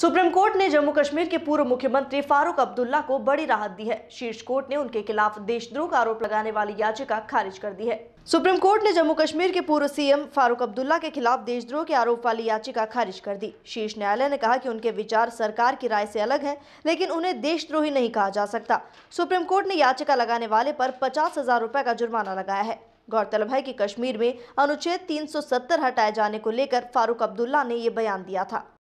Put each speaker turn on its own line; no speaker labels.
supreme court ने जम्मू कश्मीर के पूर्व मुख्यमंत्री फारूक अब्दुल्ला को बड़ी राहत दी है शीर्ष कोर्ट ने उनके खिलाफ देशद्रोह का आरोप लगाने वाली याचिका खारिज कर दी है सुप्रीम कोर्ट ने जम्मू कश्मीर के पूर्व सीएम फारूक अब्दुल्ला के खिलाफ देशद्रोह के आरोप वाली याचिका खारिज कर दी शीर्ष न्यायालय ने कहा कि उनके विचार सरकार की राय से अलग हैं लेकिन उन्हें देशद्रोही नहीं कहा जा सकता सुप्रीम कोर्ट ने याचिका लगाने वाले पर पचास हजार रूपए का जुर्माना लगाया है गौरतलब है की कश्मीर में अनुच्छेद तीन हटाए जाने को लेकर फारूक अब्दुल्ला ने ये बयान दिया था